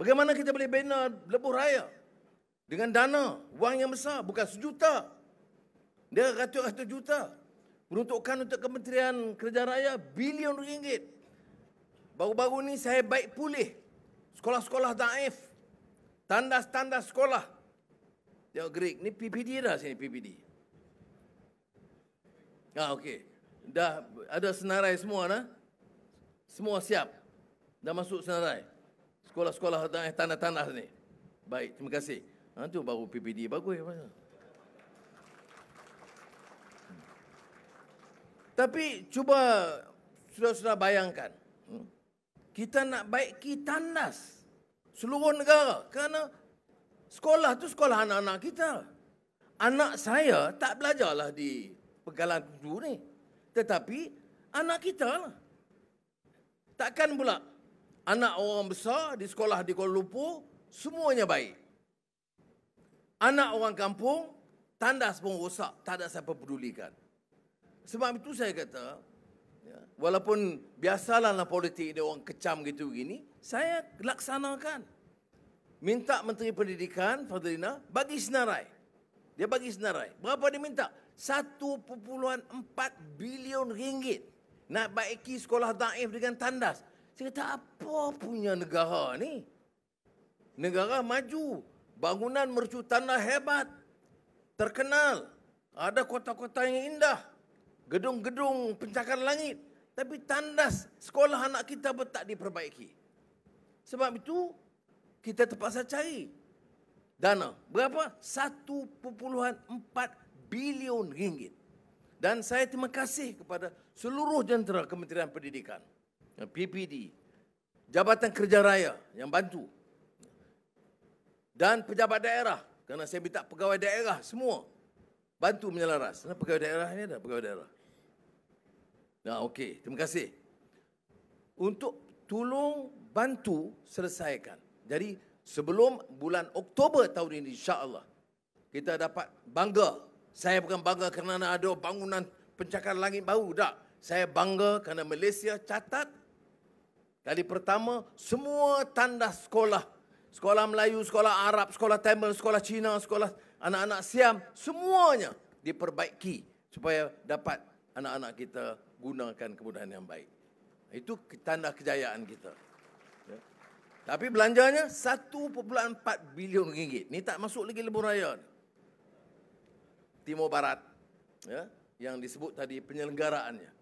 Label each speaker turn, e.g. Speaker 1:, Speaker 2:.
Speaker 1: Bagaimana kita boleh bina lebuh raya dengan dana, wang yang besar, bukan sejuta. Dia ratus-ratus juta. Peruntukan untuk Kementerian Kerja Raya, bilion ringgit. Baru-baru ni saya baik pulih. Sekolah-sekolah daif. Tandas-tandas sekolah. dia gerik. Ini PPD dah sini PPD. Ah okey. Dah ada senarai semua dah. Semua siap. Dah masuk senarai. Sekolah-sekolah tanah-tanah ni. Baik, terima kasih. Ha, tu baru PPD bagus. Ya, hmm. Tapi cuba sudah-sudah bayangkan. Hmm. Kita nak baik baiki tandas seluruh negara. Kerana sekolah tu sekolah anak-anak kita. Anak saya tak belajarlah di pegalan tujuh ni. Tetapi anak kita lah. Takkan pula anak orang besar di sekolah di Kuala Lumpur, semuanya baik. Anak orang kampung, tandas pun rosak, tak ada siapa pedulikan. Sebab itu saya kata, ya, walaupun biasalah dalam politik dia orang kecam gitu gini, saya laksanakan. Minta Menteri Pendidikan, Fadlina, bagi senarai. Dia bagi senarai. Berapa dia minta? 1.4 bilion ringgit. Nak baiki sekolah daif dengan tandas. Saya kata apa punya negara ni? Negara maju, bangunan mercu tanah hebat, terkenal, ada kota-kota yang indah, gedung-gedung pencakar langit. Tapi tandas sekolah anak kita pun tak diperbaiki. Sebab itu kita terpaksa cari dana. Berapa? 1.4 bilion ringgit. Dan saya terima kasih kepada seluruh jentera Kementerian Pendidikan. PPD, Jabatan Kerja Raya yang bantu dan pejabat daerah kerana saya minta pegawai daerah semua bantu menyelaras. Kerana pegawai daerah ini ada pegawai daerah. Nah, okey. Terima kasih. Untuk tolong bantu selesaikan. Jadi sebelum bulan Oktober tahun ini insya-Allah kita dapat bangga. Saya bukan bangga kerana ada bangunan pencakar langit baru dah. Saya bangga kerana Malaysia catat Kali pertama, semua tanda sekolah. Sekolah Melayu, sekolah Arab, sekolah Tamil, sekolah Cina, sekolah anak-anak Siam. Semuanya diperbaiki supaya dapat anak-anak kita gunakan kemudahan yang baik. Itu tanda kejayaan kita. Ya. Tapi belanjanya 1.4 bilion ringgit. Ini tak masuk lagi lebur raya. Timur Barat. Ya. Yang disebut tadi penyelenggaraannya.